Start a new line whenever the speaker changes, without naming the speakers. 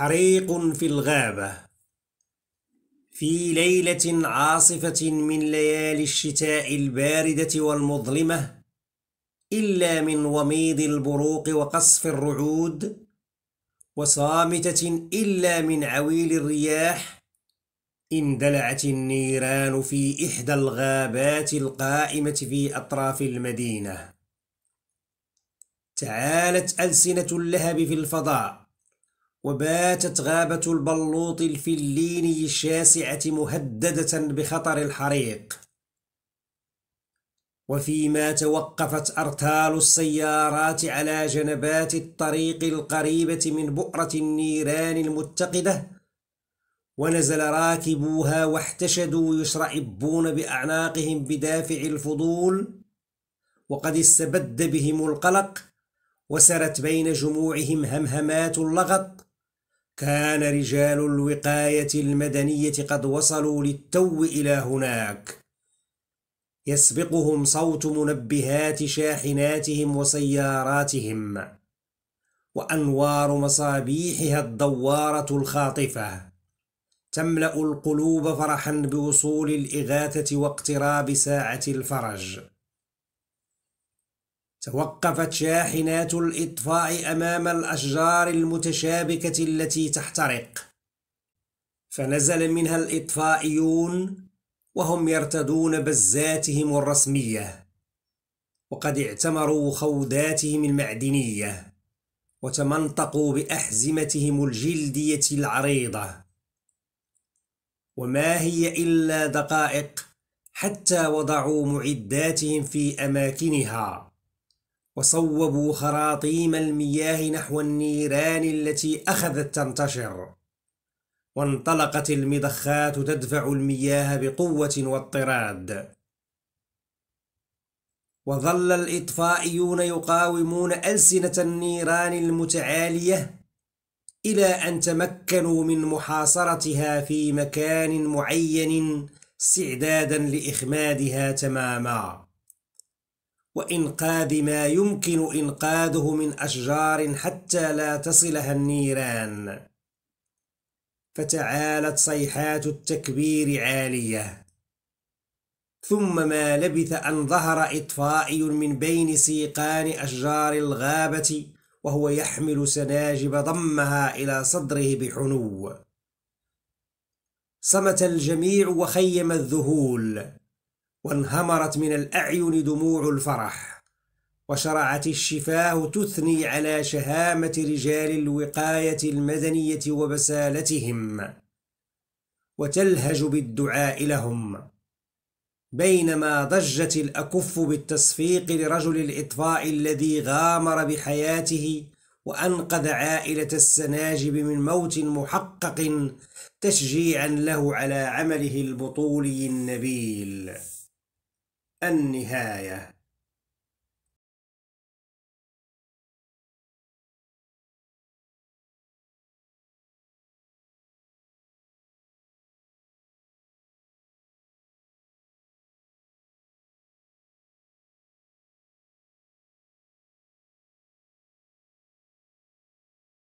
حريق في الغابة في ليلة عاصفة من ليالي الشتاء الباردة والمظلمة إلا من وميض البروق وقصف الرعود وصامتة إلا من عويل الرياح اندلعت النيران في إحدى الغابات القائمة في أطراف المدينة تعالت ألسنة اللهب في الفضاء وباتت غابة البلوط الفليني الشاسعة مهددة بخطر الحريق وفيما توقفت أرتال السيارات على جنبات الطريق القريبة من بؤرة النيران المتقدة ونزل راكبوها واحتشدوا يشرعبون بأعناقهم بدافع الفضول وقد استبد بهم القلق وسرت بين جموعهم همهمات اللغط كان رجال الوقاية المدنية قد وصلوا للتو إلى هناك يسبقهم صوت منبهات شاحناتهم وسياراتهم وأنوار مصابيحها الدوارة الخاطفة تملأ القلوب فرحا بوصول الإغاثة واقتراب ساعة الفرج توقفت شاحنات الإطفاء أمام الأشجار المتشابكة التي تحترق فنزل منها الإطفائيون وهم يرتدون بزاتهم الرسمية وقد اعتمروا خوذاتهم المعدنية وتمنطقوا بأحزمتهم الجلدية العريضة وما هي إلا دقائق حتى وضعوا معداتهم في أماكنها وصوبوا خراطيم المياه نحو النيران التي أخذت تنتشر وانطلقت المضخات تدفع المياه بقوة واضطراد وظل الإطفائيون يقاومون ألسنة النيران المتعالية إلى أن تمكنوا من محاصرتها في مكان معين استعدادا لإخمادها تماما وإنقاذ ما يمكن إنقاذه من أشجار حتى لا تصلها النيران فتعالت صيحات التكبير عالية ثم ما لبث أن ظهر إطفائي من بين سيقان أشجار الغابة وهو يحمل سناجب ضمها إلى صدره بحنو صمت الجميع وخيم الذهول وانهمرت من الأعين دموع الفرح وشرعت الشفاه تثني على شهامة رجال الوقاية المدنية وبسالتهم وتلهج بالدعاء لهم بينما ضجت الأكف بالتصفيق لرجل الإطفاء الذي غامر بحياته وأنقذ عائلة السناجب من موت محقق تشجيعا له على عمله البطولي النبيل النهاية